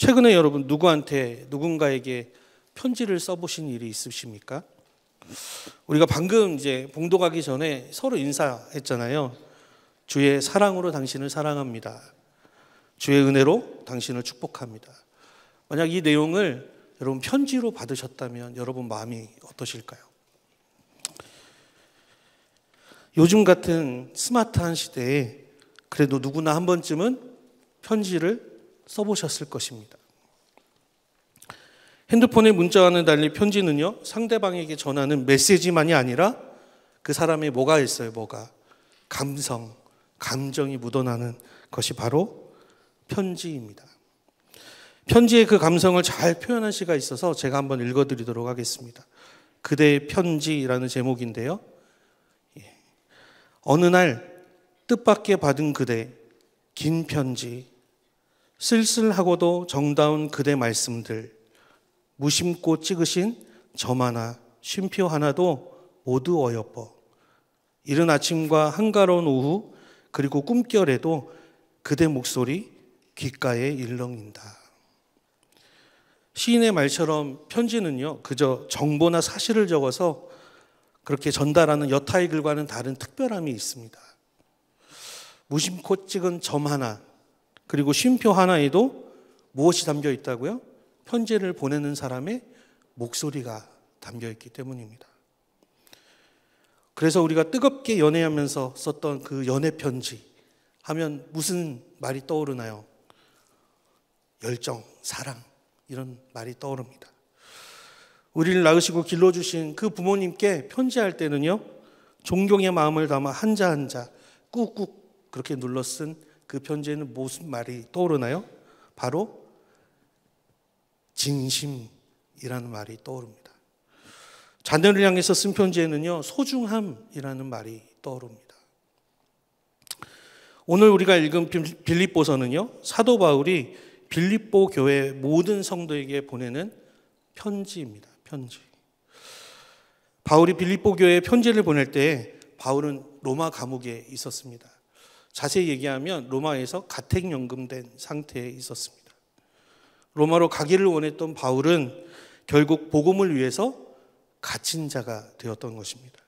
최근에 여러분 누구한테 누군가에게 편지를 써보신 일이 있으십니까? 우리가 방금 이제 봉도 가기 전에 서로 인사했잖아요. 주의 사랑으로 당신을 사랑합니다. 주의 은혜로 당신을 축복합니다. 만약 이 내용을 여러분 편지로 받으셨다면 여러분 마음이 어떠실까요? 요즘 같은 스마트한 시대에 그래도 누구나 한 번쯤은 편지를 써보셨을 것입니다. 핸드폰의 문자와는 달리 편지는요, 상대방에게 전하는 메시지만이 아니라 그 사람이 뭐가 있어요, 뭐가. 감성, 감정이 묻어나는 것이 바로 편지입니다. 편지의 그 감성을 잘 표현한 시가 있어서 제가 한번 읽어드리도록 하겠습니다. 그대의 편지라는 제목인데요. 예. 어느 날 뜻밖의 받은 그대, 긴 편지, 쓸쓸하고도 정다운 그대 말씀들, 무심코 찍으신 점 하나, 쉼표 하나도 모두 어여뻐. 이른 아침과 한가로운 오후, 그리고 꿈결에도 그대 목소리 귓가에 일렁인다. 시인의 말처럼 편지는요, 그저 정보나 사실을 적어서 그렇게 전달하는 여타의 글과는 다른 특별함이 있습니다. 무심코 찍은 점 하나, 그리고 쉼표 하나에도 무엇이 담겨 있다고요? 편지를 보내는 사람의 목소리가 담겨 있기 때문입니다. 그래서 우리가 뜨겁게 연애하면서 썼던 그 연애 편지 하면 무슨 말이 떠오르나요? 열정, 사랑 이런 말이 떠오릅니다. 우리를 낳으시고 길러주신 그 부모님께 편지할 때는요, 존경의 마음을 담아 한자 한자 꾹꾹 그렇게 눌러 쓴그 편지에는 무슨 말이 떠오르나요? 바로 진심이라는 말이 떠오릅니다. 자녀를 향해서 쓴 편지에는요, 소중함이라는 말이 떠오릅니다. 오늘 우리가 읽은 빌립보서는요, 사도 바울이 빌립보 교회 모든 성도에게 보내는 편지입니다. 편지. 바울이 빌립보 교회에 편지를 보낼 때 바울은 로마 감옥에 있었습니다. 자세히 얘기하면 로마에서 가택연금된 상태에 있었습니다. 로마로 가기를 원했던 바울은 결국 복음을 위해서 갇힌 자가 되었던 것입니다.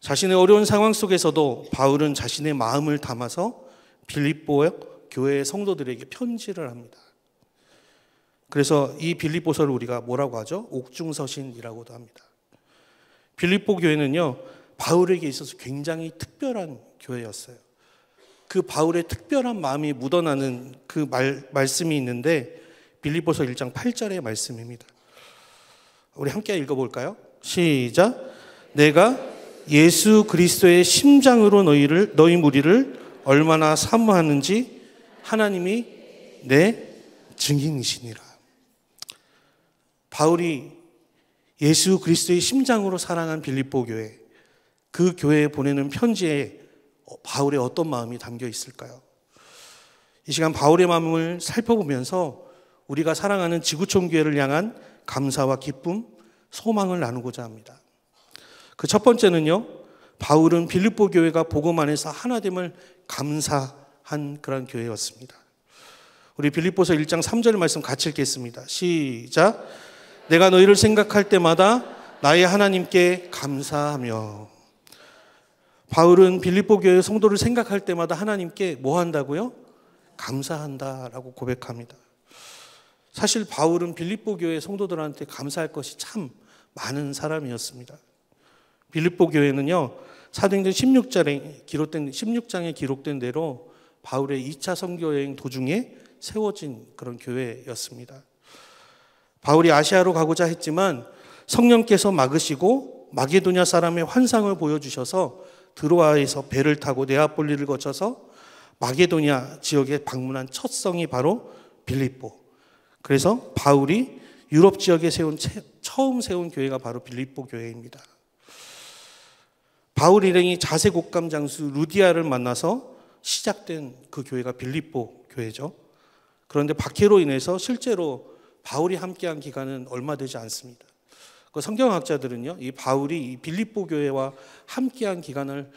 자신의 어려운 상황 속에서도 바울은 자신의 마음을 담아서 빌립보의 교회의 성도들에게 편지를 합니다. 그래서 이 빌립보서를 우리가 뭐라고 하죠? 옥중서신이라고도 합니다. 빌립보 교회는요, 바울에게 있어서 굉장히 특별한 교회였어요. 그 바울의 특별한 마음이 묻어나는 그 말, 말씀이 있는데 빌립보서 1장 8절의 말씀입니다. 우리 함께 읽어볼까요? 시작. 내가 예수 그리스도의 심장으로 너희를 너희 무리를 얼마나 사모하는지 하나님이 내 증인이시니라. 바울이 예수 그리스도의 심장으로 사랑한 빌립보 교회 그 교회에 보내는 편지에 어, 바울의 어떤 마음이 담겨 있을까요? 이 시간 바울의 마음을 살펴보면서 우리가 사랑하는 지구촌 교회를 향한 감사와 기쁨, 소망을 나누고자 합니다. 그 첫 번째는요. 바울은 빌립보 교회가 복음 안에서 하나됨을 감사한 그런 교회였습니다. 우리 빌립보서 1장 3절 말씀 같이 읽겠습니다. 시작. 내가 너희를 생각할 때마다 나의 하나님께 감사하며 바울은 빌립보 교회 의 성도를 생각할 때마다 하나님께 뭐 한다고요? 감사한다라고 고백합니다. 사실 바울은 빌립보 교회 성도들한테 감사할 것이 참 많은 사람이었습니다. 빌립보 교회는요. 사도행전 16장에 기록된 16장에 기록된 대로 바울의 2차 선교 여행 도중에 세워진 그런 교회였습니다. 바울이 아시아로 가고자 했지만 성령께서 막으시고 마게도냐 사람의 환상을 보여주셔서 드로아에서 배를 타고 네아폴리를 거쳐서 마게도니아 지역에 방문한 첫 성이 바로 빌립보. 그래서 바울이 유럽 지역에 세운 처음 세운 교회가 바로 빌립보 교회입니다. 바울 일행이 자세 곡감 장수 루디아를 만나서 시작된 그 교회가 빌립보 교회죠. 그런데 박해로 인해서 실제로 바울이 함께한 기간은 얼마 되지 않습니다. 그 성경학자들은요, 이 바울이 이 빌립보 교회와 함께한 기간을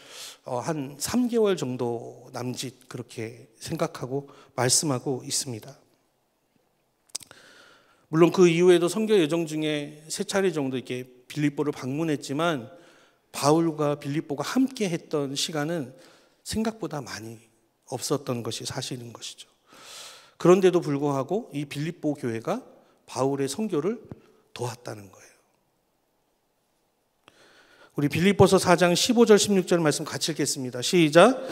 어, 한 3개월 정도 남짓 그렇게 생각하고 말씀하고 있습니다. 물론 그 이후에도 선교 여정 중에 세 차례 정도 이렇게 빌립보를 방문했지만 바울과 빌립보가 함께 했던 시간은 생각보다 많이 없었던 것이 사실인 것이죠. 그런데도 불구하고 이 빌립보 교회가 바울의 선교를 도왔다는 거예요. 우리 빌립보서 4장 15절 16절 말씀 같이 읽겠습니다. 시작.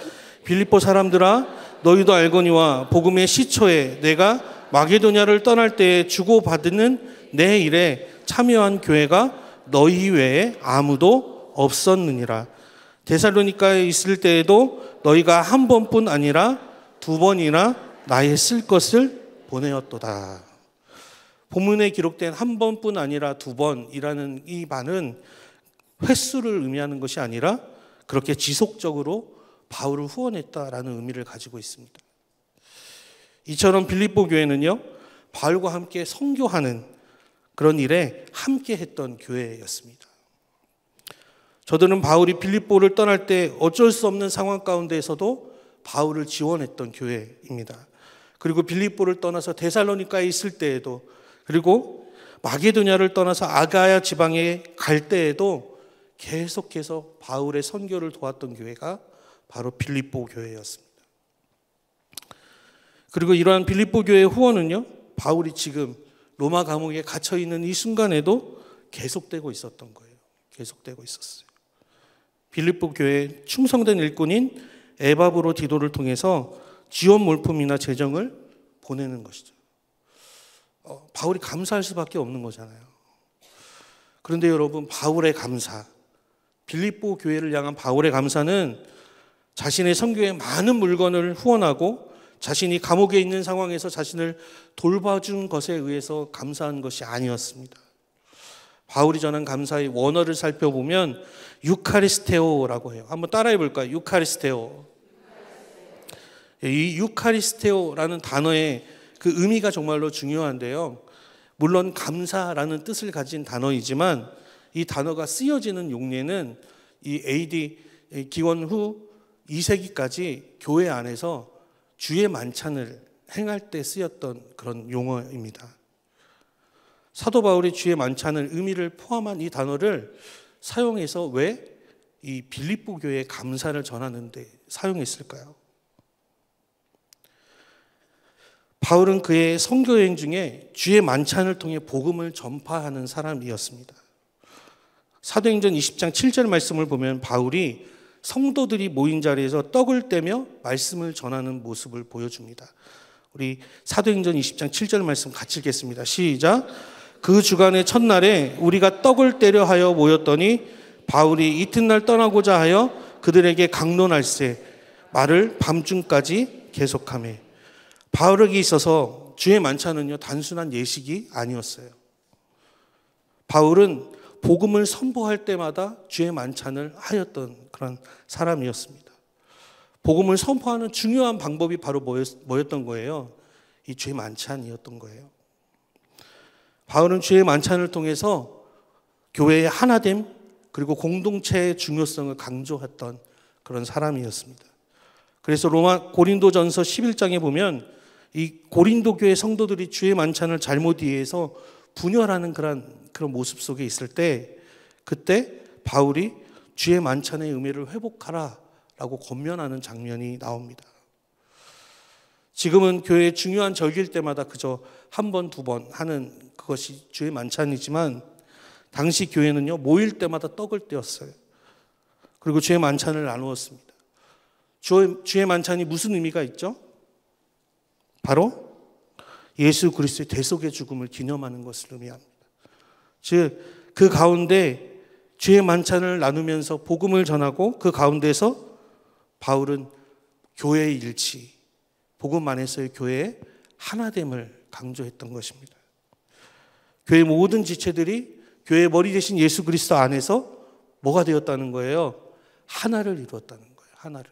빌립보 사람들아 너희도 알거니와 복음의 시초에 내가 마게도냐를 떠날 때에 주고 받는 내 일에 참여한 교회가 너희 외에 아무도 없었느니라. 데살로니카에 있을 때에도 너희가 한 번뿐 아니라 두 번이나 나의 쓸 것을 보내었도다. 본문에 기록된 한 번뿐 아니라 두 번이라는 이 반은 횟수를 의미하는 것이 아니라 그렇게 지속적으로 바울을 후원했다라는 의미를 가지고 있습니다. 이처럼 빌립보 교회는요. 바울과 함께 선교하는 그런 일에 함께 했던 교회였습니다. 저들은 바울이 빌립보를 떠날 때 어쩔 수 없는 상황 가운데에서도 바울을 지원했던 교회입니다. 그리고 빌립보를 떠나서 데살로니카에 있을 때에도 그리고 마게도냐를 떠나서 아가야 지방에 갈 때에도 계속해서 바울의 선교를 도왔던 교회가 바로 빌립보 교회였습니다. 그리고 이러한 빌립보 교회의 후원은요, 바울이 지금 로마 감옥에 갇혀 있는 이 순간에도 계속되고 있었던 거예요. 계속되고 있었어요. 빌립보 교회 충성된 일꾼인 에바브로 디도를 통해서 지원 물품이나 재정을 보내는 것이죠. 어, 바울이 감사할 수밖에 없는 거잖아요. 그런데 여러분, 바울의 감사, 빌립보 교회를 향한 바울의 감사는 자신의 선교에 많은 물건을 후원하고 자신이 감옥에 있는 상황에서 자신을 돌봐준 것에 의해서 감사한 것이 아니었습니다. 바울이 전한 감사의 원어를 살펴보면 유카리스테오라고 해요. 한번 따라해 볼까요? 유카리스테오. 예, 이 유카리스테오라는 단어의 그 의미가 정말로 중요한데요. 물론 감사라는 뜻을 가진 단어이지만 이 단어가 쓰여지는 용례는 이 AD 기원 후 2세기까지 교회 안에서 주의 만찬을 행할 때 쓰였던 그런 용어입니다. 사도 바울이 주의 만찬을 의미를 포함한 이 단어를 사용해서 왜 이 빌립보 교회 감사를 전하는데 사용했을까요? 바울은 그의 선교 여행 중에 주의 만찬을 통해 복음을 전파하는 사람이었습니다. 사도행전 20장 7절 말씀을 보면 바울이 성도들이 모인 자리에서 떡을 떼며 말씀을 전하는 모습을 보여줍니다. 우리 사도행전 20장 7절 말씀 같이 읽겠습니다. 시작. 그 주간의 첫날에 우리가 떡을 때려 하여 모였더니 바울이 이튿날 떠나고자 하여 그들에게 강론할세 말을 밤중까지 계속하며 바울에게 있어서 주의 만찬은요 단순한 예식이 아니었어요. 바울은 복음을 선포할 때마다 주의 만찬을 하였던 그런 사람이었습니다. 복음을 선포하는 중요한 방법이 바로 뭐였던 거예요? 이 주의 만찬이었던 거예요. 바울은 주의 만찬을 통해서 교회의 하나됨 그리고 공동체의 중요성을 강조했던 그런 사람이었습니다. 그래서 로마 고린도전서 11장에 보면 이 고린도 교회 성도들이 주의 만찬을 잘못 이해해서 분열하는 그런 그런 모습 속에 있을 때 그때 바울이 주의 만찬의 의미를 회복하라 라고 권면하는 장면이 나옵니다. 지금은 교회의 중요한 절기일 때마다 그저 한 번, 두 번 하는 그것이 주의 만찬이지만 당시 교회는요, 모일 때마다 떡을 떼었어요. 그리고 주의 만찬을 나누었습니다. 주의, 주의 만찬이 무슨 의미가 있죠? 바로 예수 그리스의 대속의 죽음을 기념하는 것을 의미합니다. 즉그 가운데 죄의 만찬을 나누면서 복음을 전하고 그 가운데서 바울은 교회의 일치, 복음 안에서의 교회의 하나됨을 강조했던 것입니다. 교회 모든 지체들이 교회의 머리 대신 예수 그리스도 안에서 뭐가 되었다는 거예요? 하나를 이루었다는 거예요. 하나를.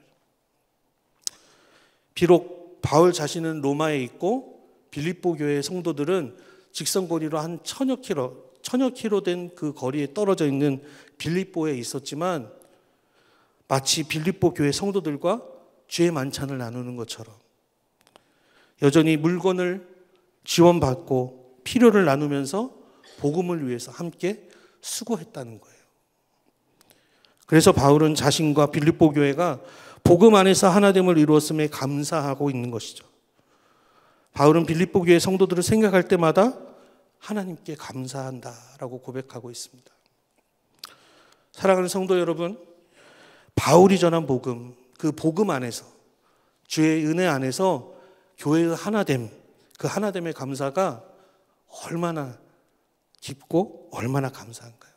비록 바울 자신은 로마에 있고 빌립보 교회의 성도들은 직선거리로 한 천여 킬로 천여 키로 된 그 거리에 떨어져 있는 빌립보에 있었지만 마치 빌립보 교회 성도들과 주의 만찬을 나누는 것처럼 여전히 물건을 지원받고 필요를 나누면서 복음을 위해서 함께 수고했다는 거예요. 그래서 바울은 자신과 빌립보 교회가 복음 안에서 하나됨을 이루었음에 감사하고 있는 것이죠. 바울은 빌립보 교회 성도들을 생각할 때마다 하나님께 감사한다라고 고백하고 있습니다. 사랑하는 성도 여러분, 바울이 전한 복음, 그 복음 안에서 주의 은혜 안에서 교회의 하나됨, 그 하나됨의 감사가 얼마나 깊고 얼마나 감사한가요?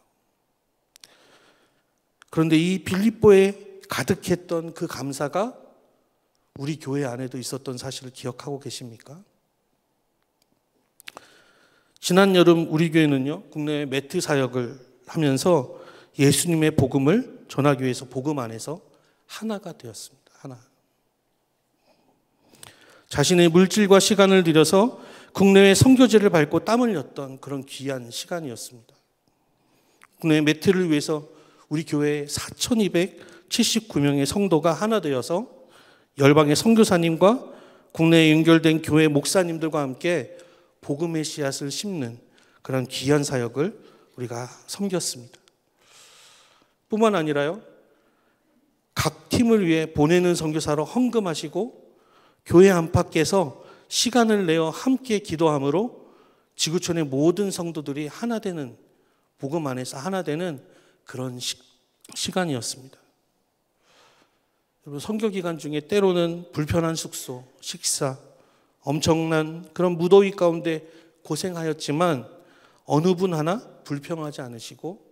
그런데 이 빌립보에 가득했던 그 감사가 우리 교회 안에도 있었던 사실을 기억하고 계십니까? 지난 여름 우리 교회는요, 국내 매트 사역을 하면서 예수님의 복음을 전하기 위해서 복음 안에서 하나가 되었습니다. 하나. 자신의 물질과 시간을 들여서 국내외 선교제를 밟고 땀 흘렸던 그런 귀한 시간이었습니다. 국내 매트를 위해서 우리 교회 4,279명의 성도가 하나 되어서 열방의 선교사님과 국내에 연결된 교회 목사님들과 함께 복음의 씨앗을 심는 그런 귀한 사역을 우리가 섬겼습니다. 뿐만 아니라요. 각 팀을 위해 보내는 선교사로 헌금하시고 교회 안팎에서 시간을 내어 함께 기도함으로 지구촌의 모든 성도들이 하나 되는 복음 안에서 하나 되는 그런 시, 시간이었습니다. 여러분 성교 기간 중에 때로는 불편한 숙소, 식사, 엄청난 그런 무더위 가운데 고생하였지만 어느 분 하나 불평하지 않으시고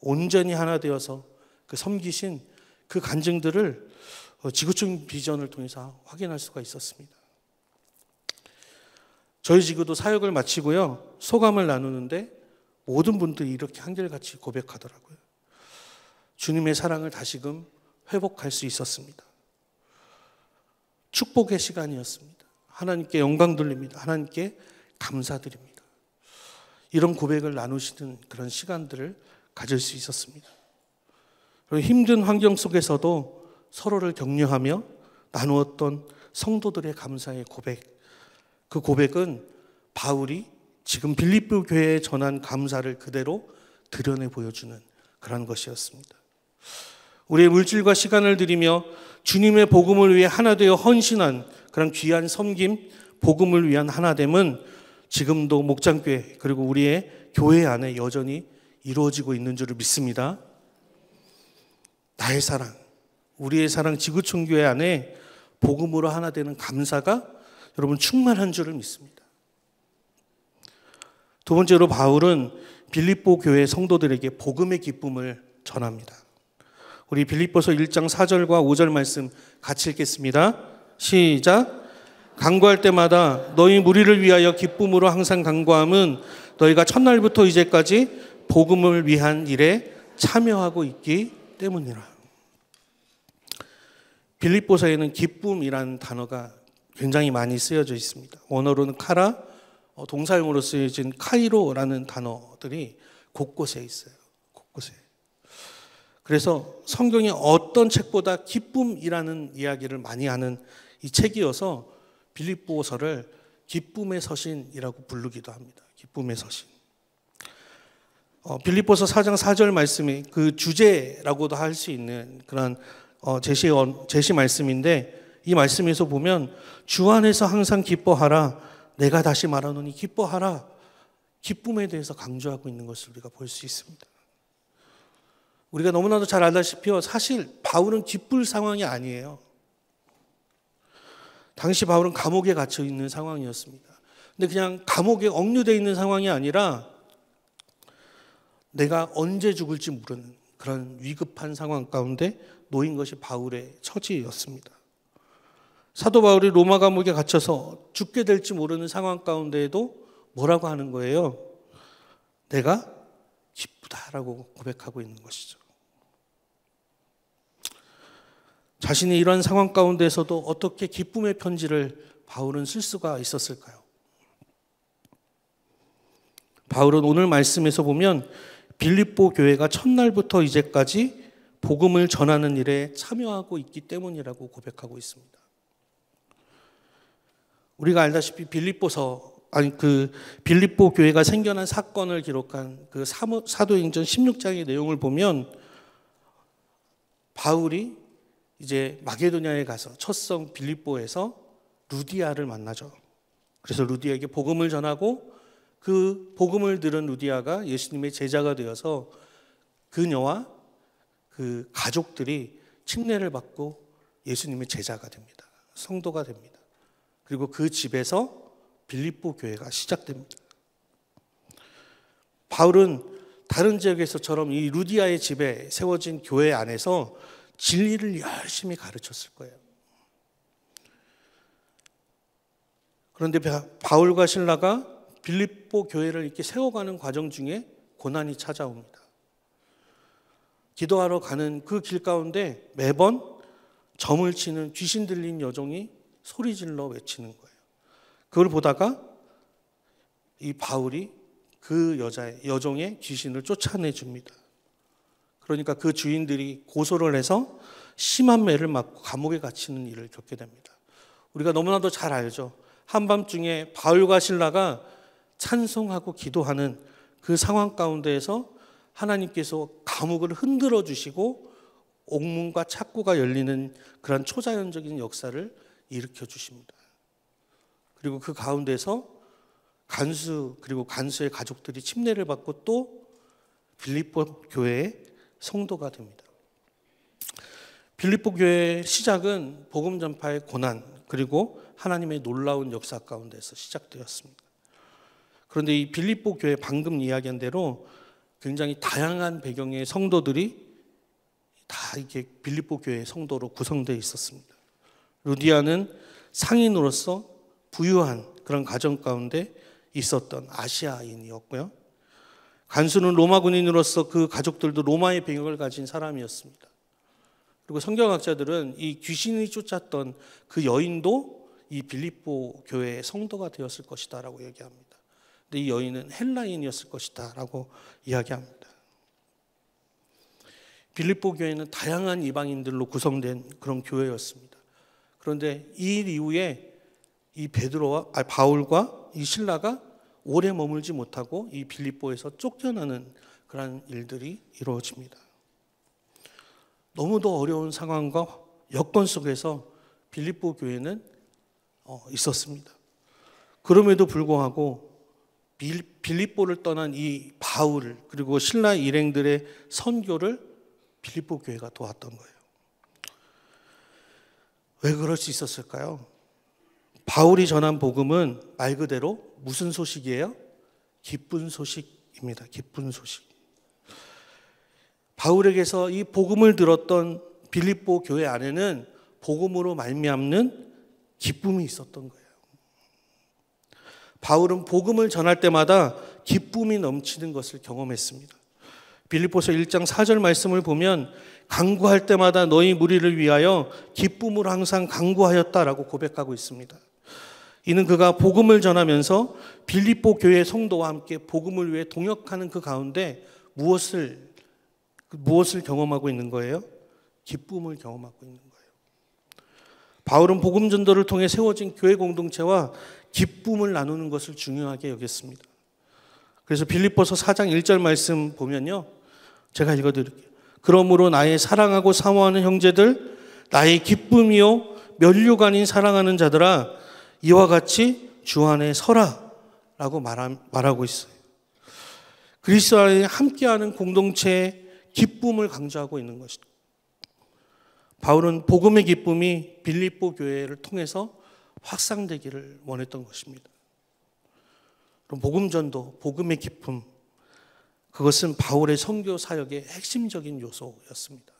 온전히 하나 되어서 그 섬기신 그 간증들을 어, 지구촌 비전을 통해서 확인할 수가 있었습니다. 저희 지구도 사역을 마치고요. 소감을 나누는데 모든 분들이 이렇게 한결같이 고백하더라고요. 주님의 사랑을 다시금 회복할 수 있었습니다. 축복의 시간이었습니다. 하나님께 영광 돌립니다. 하나님께 감사드립니다. 이런 고백을 나누시는 그런 시간들을 가질 수 있었습니다. 힘든 환경 속에서도 서로를 격려하며 나누었던 성도들의 감사의 고백. 그 고백은 바울이 지금 빌립보 교회에 전한 감사를 그대로 드러내 보여주는 그런 것이었습니다. 우리의 물질과 시간을 들이며 주님의 복음을 위해 하나 되어 헌신한 그런 귀한 섬김, 복음을 위한 하나됨은 지금도 목장교회 그리고 우리의 교회 안에 여전히 이루어지고 있는 줄을 믿습니다. 나의 사랑, 우리의 사랑 지구촌 교회 안에 복음으로 하나 되는 감사가 여러분 충만한 줄을 믿습니다. 두 번째로 바울은 빌립보 교회 성도들에게 복음의 기쁨을 전합니다. 우리 빌립보서 1장 4절과 5절 말씀 같이 읽겠습니다. 시작. 강구할 때마다 너희 무리를 위하여 기쁨으로 항상 강구함은 너희가 첫날부터 이제까지 복음을 위한 일에 참여하고 있기 때문이라. 빌립보서에는 기쁨이라는 단어가 굉장히 많이 쓰여져 있습니다. 원어로는 카라, 어, 동사용으로 쓰여진 카이로라는 단어들이 곳곳에 있어요. 곳곳에. 그래서 성경이 어떤 책보다 기쁨이라는 이야기를 많이 하는 이 책이어서 빌립보서를 기쁨의 서신이라고 부르기도 합니다. 기쁨의 서신. 어, 빌립보서 4장 4절 말씀이 그 주제라고도 할 수 있는 그런 어, 제시 제시 말씀인데 이 말씀에서 보면 주 안에서 항상 기뻐하라 내가 다시 말하노니 기뻐하라 기쁨에 대해서 강조하고 있는 것을 우리가 볼 수 있습니다. 우리가 너무나도 잘알다시피 사실 바울은 기쁠 상황이 아니에요. 당시 바울은 감옥에 갇혀 있는 상황이었습니다. 근데 그냥 감옥에 억류돼 있는 상황이 아니라 내가 언제 죽을지 모르는 그런 위급한 상황 가운데 놓인 것이 바울의 처지였습니다. 사도 바울이 로마 감옥에 갇혀서 죽게 될지 모르는 상황 가운데에도 뭐라고 하는 거예요? 내가 기쁘다라고 고백하고 있는 것이죠. 자신이 이런 상황 가운데서도 어떻게 기쁨의 편지를 바울은 쓸 수가 있었을까요? 바울은 오늘 말씀에서 보면 빌립보 교회가 첫날부터 이제까지 복음을 전하는 일에 참여하고 있기 때문이라고 고백하고 있습니다. 우리가 알다시피 빌립보서 아니 그 빌립보 교회가 생겨난 사건을 기록한 그 사도행전 16장의 내용을 보면 바울이 이제 마게도냐에 가서 첫 성 빌립보에서 루디아를 만나죠. 그래서 루디아에게 복음을 전하고 그 복음을 들은 루디아가 예수님의 제자가 되어서 그녀와 그 가족들이 침례를 받고 예수님의 제자가 됩니다. 성도가 됩니다. 그리고 그 집에서 빌립보 교회가 시작됩니다. 바울은 다른 지역에서처럼 이 루디아의 집에 세워진 교회 안에서 진리를 열심히 가르쳤을 거예요. 그런데 바울과 신라가 빌립보 교회를 이렇게 세워가는 과정 중에 고난이 찾아옵니다. 기도하러 가는 그 길 가운데 매번 점을 치는 귀신 들린 여종이 소리 질러 외치는 거예요. 그걸 보다가 이 바울이 그 여자의 여종의 귀신을 쫓아내 줍니다. 그러니까 그 주인들이 고소를 해서 심한 매를 맞고 감옥에 갇히는 일을 겪게 됩니다. 우리가 너무나도 잘 알죠. 한밤중에 바울과 신라가 찬송하고 기도하는 그 상황 가운데에서 하나님께서 감옥을 흔들어 주시고 옥문과 착고가 열리는 그런 초자연적인 역사를 일으켜 주십니다. 그리고 그 가운데서 간수 그리고 간수의 가족들이 침례를 받고 또 빌립보 교회에 성도가 됩니다. 빌립보 교회의 시작은 복음 전파의 고난 그리고 하나님의 놀라운 역사 가운데서 시작되었습니다. 그런데 이 빌립보 교회 방금 이야기한 대로 굉장히 다양한 배경의 성도들이 다 이게 빌립보 교회 성도로 구성되어 있었습니다. 루디아는 상인으로서 부유한 그런 가정 가운데 있었던 아시아인이었고요. 간수는 로마 군인으로서 그 가족들도 로마의 병역을 가진 사람이었습니다. 그리고 성경학자들은 이 귀신이 쫓았던 그 여인도 이 빌립보 교회의 성도가 되었을 것이다라고 얘기합니다. 근데 이 여인은 헬라인이었을 것이다라고 이야기합니다. 빌립보 교회는 다양한 이방인들로 구성된 그런 교회였습니다. 그런데 이 일 이후에 이 베드로와 아 바울과 이 신라가 오래 머물지 못하고 이 빌립보에서 쫓겨나는 그러한 일들이 이루어집니다. 너무도 어려운 상황과 여건 속에서 빌립보 교회는 어, 있었습니다. 그럼에도 불구하고 빌립보를 떠난 이 바울 그리고 신라 일행들의 선교를 빌립보 교회가 도왔던 거예요. 왜 그럴 수 있었을까요? 바울이 전한 복음은 말 그대로 무슨 소식이에요? 기쁜 소식입니다. 기쁜 소식. 바울에게서 이 복음을 들었던 빌립보 교회 안에는 복음으로 말미암는 기쁨이 있었던 거예요. 바울은 복음을 전할 때마다 기쁨이 넘치는 것을 경험했습니다. 빌립보서 1장 4절 말씀을 보면 강구할 때마다 너희 무리를 위하여 기쁨으로 항상 강구하였다라고 고백하고 있습니다. 이는 그가 복음을 전하면서 빌립보 교회 성도와 함께 복음을 위해 동역하는 그 가운데 무엇을 무엇을 경험하고 있는 거예요? 기쁨을 경험하고 있는 거예요. 바울은 복음 전도를 통해 세워진 교회 공동체와 기쁨을 나누는 것을 중요하게 여겼습니다. 그래서 빌립보서 4장 1절 말씀 보면요. 제가 읽어 드릴게요. 그러므로 나의 사랑하고 사모하는 형제들 나의 기쁨이요 면류관인 사랑하는 자들아 이와 같이 주 안에 서라 라고 말하고 있어요. 그리스도 안에 함께하는 공동체의 기쁨을 강조하고 있는 것이죠. 바울은 복음의 기쁨이 빌립보 교회를 통해서 확산되기를 원했던 것입니다. 그럼 복음 전도, 복음의 기쁨 그것은 바울의 선교 사역의 핵심적인 요소였습니다.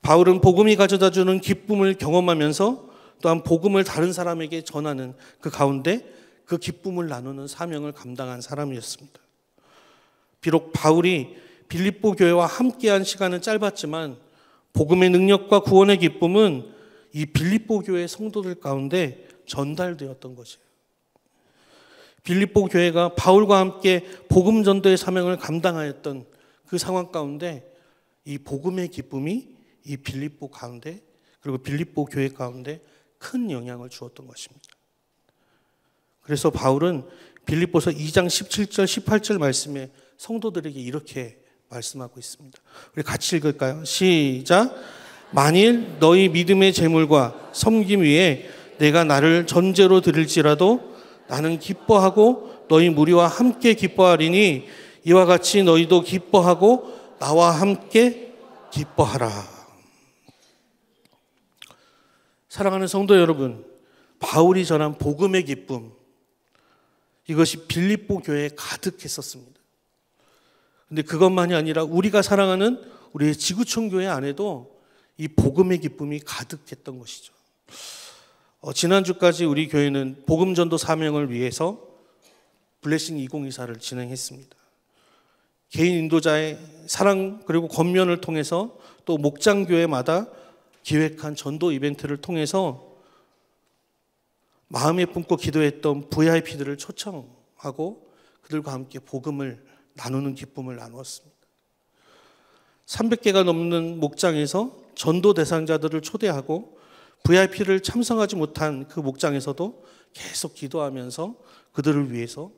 바울은 복음이 가져다 주는 기쁨을 경험하면서 또한 복음을 다른 사람에게 전하는 그 가운데 그 기쁨을 나누는 사명을 감당한 사람이었습니다. 비록 바울이 빌립보 교회와 함께한 시간은 짧았지만 복음의 능력과 구원의 기쁨은 이 빌립보 교회 성도들 가운데 전달되었던 것이에요. 빌립보 교회가 바울과 함께 복음 전도의 사명을 감당하였던 그 상황 가운데 이 복음의 기쁨이 이 빌립보 가운데 그리고 빌립보 교회 가운데 큰 영향을 주었던 것입니다. 그래서 바울은 빌립보서 2장 17절 18절 말씀에 성도들에게 이렇게 말씀하고 있습니다. 우리 같이 읽을까요? 시작. 만일 너희 믿음의 재물과 섬김 위에 내가 나를 전제로 드릴지라도 나는 기뻐하고 너희 무리와 함께 기뻐하리니 이와 같이 너희도 기뻐하고 나와 함께 기뻐하라. 사랑하는 성도 여러분, 바울이 전한 복음의 기쁨, 이것이 빌립보 교회에 가득했었습니다. 근데 그것만이 아니라 우리가 사랑하는 우리의 지구촌 교회 안에도 이 복음의 기쁨이 가득했던 것이죠. 어, 지난주까지 우리 교회는 복음 전도 사명을 위해서 블레싱 2024를 진행했습니다. 개인 인도자의 사랑 그리고 권면을 통해서 또 목장 교회마다 기획한 전도 이벤트를 통해서 마음에 품고 기도했던 VIP들을 초청하고 그들과 함께 복음을 나누는 기쁨을 나누었습니다. 300개가 넘는 목장에서 전도 대상자들을 초대하고 VIP를 참석하지 못한 그 목장에서도 계속 기도하면서 그들을 위해서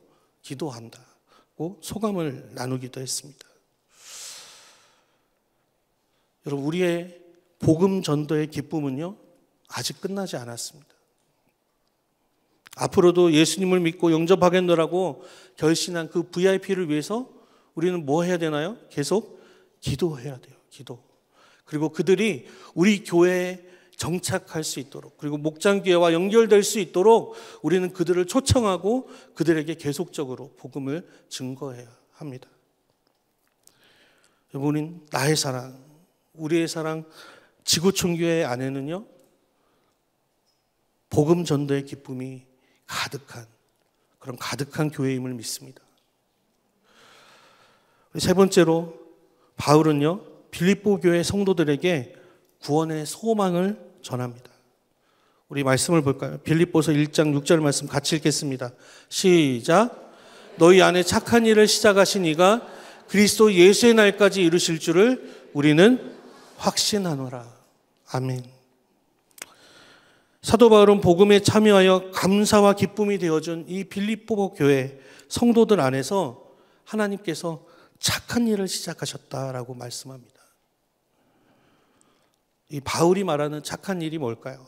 기도한다고 소감을 나누기도 했습니다. 여러분, 우리의 복음 전도의 기쁨은요, 아직 끝나지 않았습니다. 앞으로도 예수님을 믿고 영접하겠노라고 결신한 그 VIP를 위해서 우리는 뭐 해야 되나요? 계속 기도해야 돼요. 기도. 그리고 그들이 우리 교회에 정착할 수 있도록 그리고 목장교회와 연결될 수 있도록 우리는 그들을 초청하고 그들에게 계속적으로 복음을 증거해야 합니다. 여러분, 나의 사랑, 우리의 사랑, 지구촌 교회 안에는요. 복음 전도의 기쁨이 가득한 그런 가득한 교회임을 믿습니다. 세 번째로 바울은요. 빌립보 교회 성도들에게 구원의 소망을 전합니다. 우리 말씀을 볼까요? 빌립보서 1장 6절 말씀 같이 읽겠습니다. 시작. 너희 안에 착한 일을 시작하신 이가 그리스도 예수의 날까지 이루실 줄을 우리는 확신하노라. 아멘. 사도 바울은 복음에 참여하여 감사와 기쁨이 되어준 이 빌립보 교회 성도들 안에서 하나님께서 착한 일을 시작하셨다라고 말씀합니다. 이 바울이 말하는 착한 일이 뭘까요?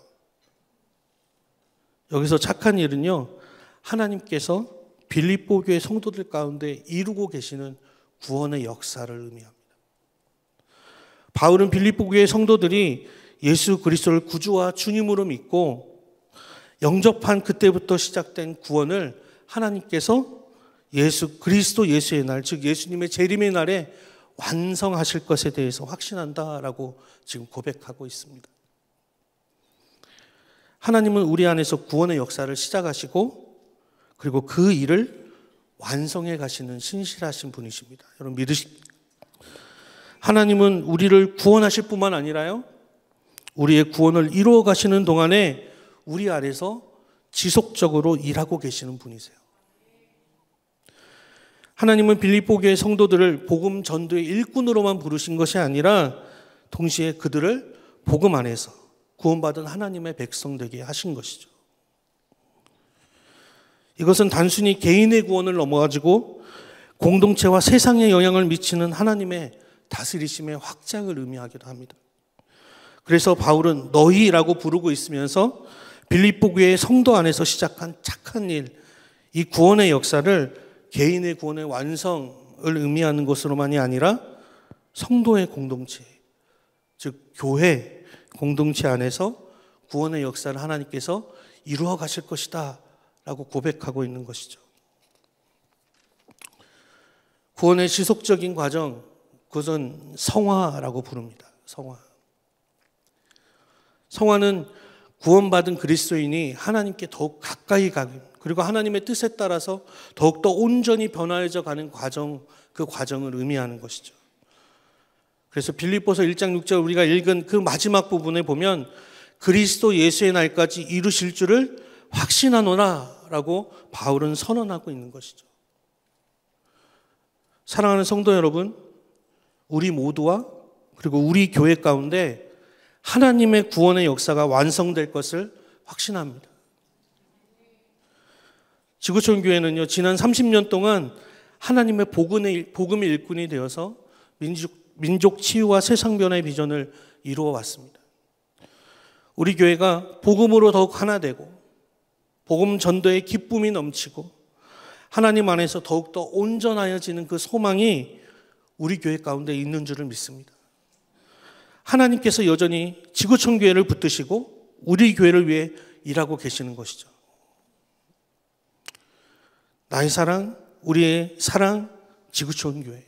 여기서 착한 일은요, 하나님께서 빌립보 교회 성도들 가운데 이루고 계시는 구원의 역사를 의미합니다. 바울은 빌립보 교회 성도들이 예수 그리스도를 구주와 주님으로 믿고 영접한 그때부터 시작된 구원을 하나님께서 예수 그리스도 예수의 날, 즉 예수님의 재림의 날에 완성하실 것에 대해서 확신한다라고 지금 고백하고 있습니다. 하나님은 우리 안에서 구원의 역사를 시작하시고 그리고 그 일을 완성해 가시는 신실하신 분이십니다. 여러분 믿으시, 하나님은 우리를 구원하실 뿐만 아니라요. 우리의 구원을 이루어 가시는 동안에 우리 안에서 지속적으로 일하고 계시는 분이세요. 하나님은 빌립보교의 성도들을 복음 전도의 일꾼으로만 부르신 것이 아니라 동시에 그들을 복음 안에서 구원받은 하나님의 백성 되게 하신 것이죠. 이것은 단순히 개인의 구원을 넘어가지고 공동체와 세상에 영향을 미치는 하나님의 다스리심의 확장을 의미하기도 합니다. 그래서 바울은 너희라고 부르고 있으면서 빌립보 교의 성도 안에서 시작한 착한 일, 이 구원의 역사를 개인의 구원의 완성을 의미하는 것으로만이 아니라 성도의 공동체, 즉 교회 공동체 안에서 구원의 역사를 하나님께서 이루어 가실 것이다 라고 고백하고 있는 것이죠. 구원의 지속적인 과정, 그것은 성화라고 부릅니다. 성화. 성화는 구원받은 그리스도인이 하나님께 더욱 가까이 가는 그리고 하나님의 뜻에 따라서 더욱더 온전히 변화해져 가는 과정 그 과정을 의미하는 것이죠. 그래서 빌립보서 1장 6절 우리가 읽은 그 마지막 부분에 보면 그리스도 예수의 날까지 이루실 줄을 확신하노라라고 바울은 선언하고 있는 것이죠. 사랑하는 성도 여러분, 우리 모두와 그리고 우리 교회 가운데 하나님의 구원의 역사가 완성될 것을 확신합니다. 지구촌 교회는요, 지난 30년 동안 하나님의 복음의, 복음의 일꾼이 되어서 민족, 민족 치유와 세상 변화의 비전을 이루어 왔습니다. 우리 교회가 복음으로 더욱 하나 되고, 복음 전도의 기쁨이 넘치고, 하나님 안에서 더욱더 온전하여지는 그 소망이 우리 교회 가운데 있는 줄을 믿습니다. 하나님께서 여전히 지구촌 교회를 붙드시고 우리 교회를 위해 일하고 계시는 것이죠. 나의 사랑, 우리의 사랑, 지구촌 교회.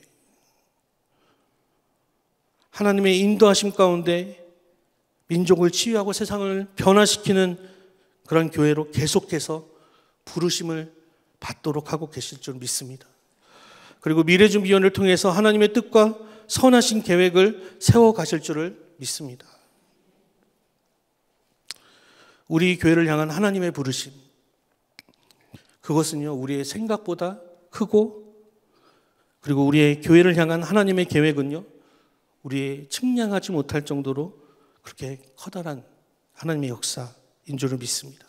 하나님의 인도하심 가운데 민족을 치유하고 세상을 변화시키는 그런 교회로 계속해서 부르심을 받도록 하고 계실 줄 믿습니다. 그리고 미래준비위원회를 통해서 하나님의 뜻과 선하신 계획을 세워 가실 줄을 믿습니다. 우리 교회를 향한 하나님의 부르심. 그것은요, 우리의 생각보다 크고, 그리고 우리의 교회를 향한 하나님의 계획은요, 우리의 측량하지 못할 정도로 그렇게 커다란 하나님의 역사인 줄을 믿습니다.